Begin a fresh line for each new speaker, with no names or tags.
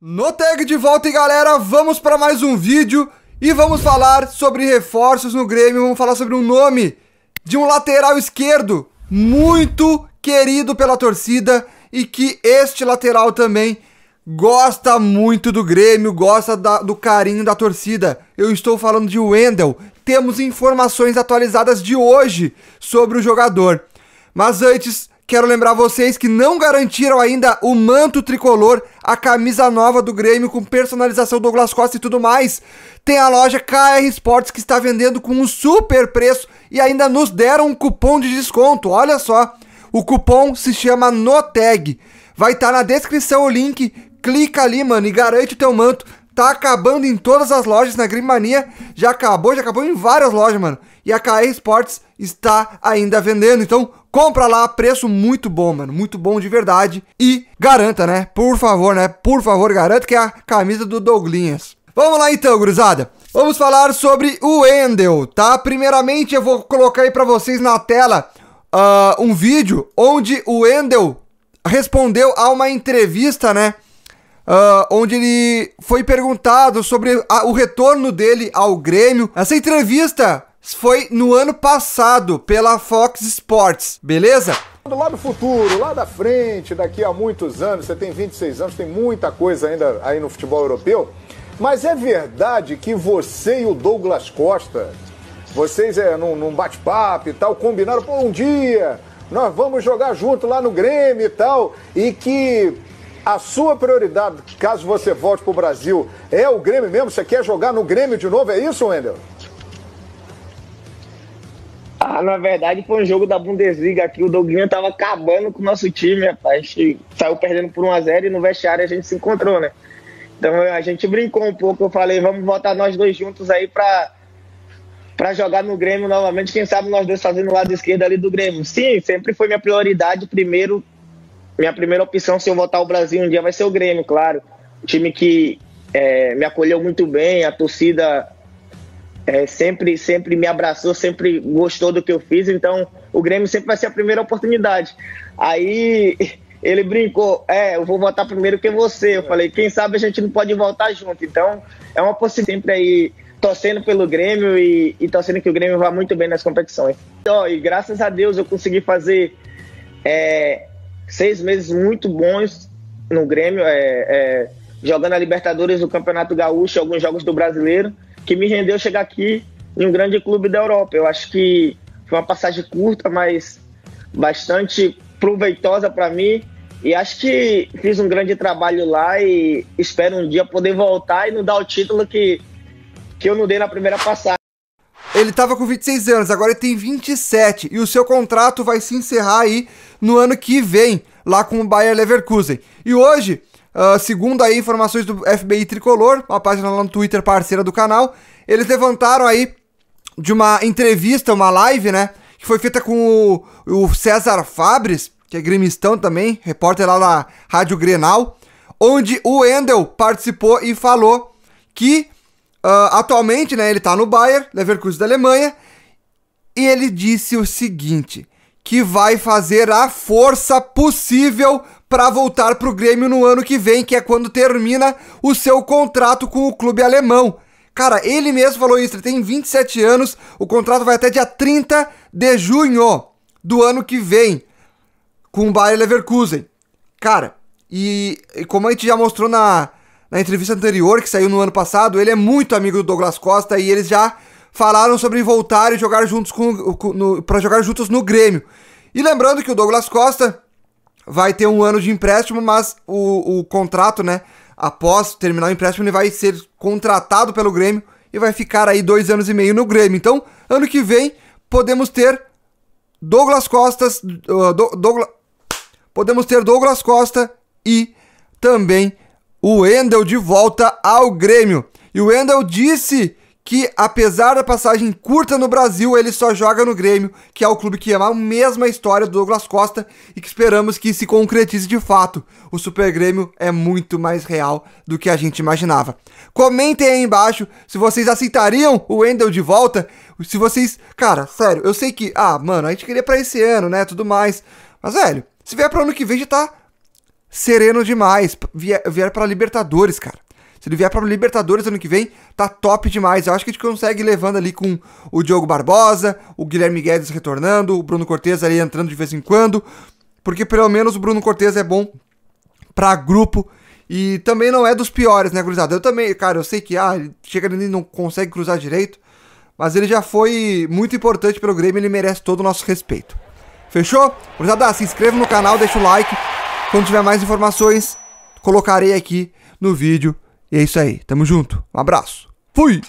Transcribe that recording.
No tag de volta, e galera, vamos para mais um vídeo e vamos falar sobre reforços no Grêmio, vamos falar sobre um nome de um lateral esquerdo muito querido pela torcida e que este lateral também gosta muito do Grêmio, gosta da, do carinho da torcida. Eu estou falando de Wendel. Temos informações atualizadas de hoje sobre o jogador. Mas antes, Quero lembrar vocês que não garantiram ainda o manto tricolor, a camisa nova do Grêmio com personalização Douglas Costa e tudo mais. Tem a loja KR Sports que está vendendo com um super preço e ainda nos deram um cupom de desconto. Olha só, o cupom se chama NOTEG. Vai estar tá na descrição o link, clica ali, mano, e garante o teu manto. Tá acabando em todas as lojas na Grimania. Já acabou, já acabou em várias lojas, mano. E a KR Sports está ainda vendendo. Então, Compra lá, preço muito bom, mano, muito bom de verdade. E garanta, né? Por favor, né? Por favor, garanta que é a camisa do Douglinhas. Vamos lá então, gurizada. Vamos falar sobre o Endel, tá? Primeiramente, eu vou colocar aí para vocês na tela uh, um vídeo onde o Endel respondeu a uma entrevista, né? Uh, onde ele foi perguntado sobre a, o retorno dele ao Grêmio. Essa entrevista foi no ano passado pela Fox Sports, beleza? Lá do futuro, lá da frente, daqui a muitos anos, você tem 26 anos, tem muita coisa ainda aí no futebol europeu. Mas é verdade que você e o Douglas Costa, vocês é, num, num bate-papo e tal, combinaram, por um dia nós vamos jogar junto lá no Grêmio e tal, e que a sua prioridade, caso você volte para o Brasil, é o Grêmio mesmo? Você quer jogar no Grêmio de novo? É isso, Wendel?
Ah, na verdade foi um jogo da Bundesliga aqui. O Doguinho tava acabando com o nosso time, rapaz. gente saiu perdendo por 1x0 e no vestiário a gente se encontrou, né? Então a gente brincou um pouco. Eu falei, vamos voltar nós dois juntos aí pra, pra jogar no Grêmio novamente. Quem sabe nós dois fazendo o lado esquerdo ali do Grêmio. Sim, sempre foi minha prioridade. Primeiro, minha primeira opção se eu voltar ao Brasil um dia vai ser o Grêmio, claro. O time que é, me acolheu muito bem, a torcida é, sempre, sempre me abraçou, sempre gostou do que eu fiz, então o Grêmio sempre vai ser a primeira oportunidade. Aí ele brincou, é, eu vou votar primeiro que você. Eu falei, quem sabe a gente não pode voltar junto. Então, é uma possibilidade sempre aí torcendo pelo Grêmio e, e torcendo que o Grêmio vá muito bem nas competições. Então, e graças a Deus eu consegui fazer é, seis meses muito bons no Grêmio, é, é jogando a Libertadores, o Campeonato Gaúcho, alguns jogos do Brasileiro que me rendeu chegar aqui em um grande clube da Europa. Eu acho que foi uma passagem curta, mas bastante proveitosa para mim. E acho que fiz um grande trabalho lá e espero um dia poder voltar e não dar o título que, que eu não dei na primeira passagem.
Ele estava com 26 anos, agora ele tem 27 e o seu contrato vai se encerrar aí no ano que vem, lá com o Bayer Leverkusen. E hoje ah, segundo aí informações do FBI Tricolor, uma página lá no Twitter parceira do canal, eles levantaram aí de uma entrevista, uma live, né? Que foi feita com o, o César Fabres, que é gremistão também, repórter lá na Rádio Grenal, onde o Endel participou e falou que uh, atualmente, né, ele tá no Bayern, Leverkusen da Alemanha, e ele disse o seguinte, que vai fazer a força possível para voltar para o Grêmio no ano que vem, que é quando termina o seu contrato com o clube alemão. Cara, ele mesmo falou isso, ele tem 27 anos, o contrato vai até dia 30 de junho do ano que vem com o Bayer Leverkusen. Cara, e, e como a gente já mostrou na, na entrevista anterior, que saiu no ano passado, ele é muito amigo do Douglas Costa e eles já falaram sobre voltar e jogar juntos com, com para jogar juntos no Grêmio. E lembrando que o Douglas Costa vai ter um ano de empréstimo, mas o, o contrato, né? Após terminar o empréstimo, ele vai ser contratado pelo Grêmio e vai ficar aí dois anos e meio no Grêmio. Então, ano que vem, podemos ter Douglas Costas. Uh, do, Douglas, podemos ter Douglas Costa e também o Endel de volta ao Grêmio. E o Endel disse que apesar da passagem curta no Brasil, ele só joga no Grêmio, que é o clube que é a mesma história do Douglas Costa e que esperamos que se concretize de fato. O Super Grêmio é muito mais real do que a gente imaginava. Comentem aí embaixo se vocês aceitariam o Wendel de volta, se vocês, cara, sério, eu sei que, ah, mano, a gente queria para esse ano, né, tudo mais. Mas velho, se vier para ano que vem já tá sereno demais, vier, vier para Libertadores, cara. Se ele vier para Libertadores ano que vem, tá top demais. Eu acho que a gente consegue levando ali com o Diogo Barbosa, o Guilherme Guedes retornando, o Bruno Cortes ali entrando de vez em quando, porque pelo menos o Bruno Cortes é bom para grupo e também não é dos piores, né, gurizada? Eu também, cara, eu sei que ah, chega ali e não consegue cruzar direito, mas ele já foi muito importante pelo Grêmio, ele merece todo o nosso respeito. Fechou? Gurizada, se inscreva no canal, deixa o like. Quando tiver mais informações, colocarei aqui no vídeo e é isso aí. Tamo junto. Um abraço. Fui!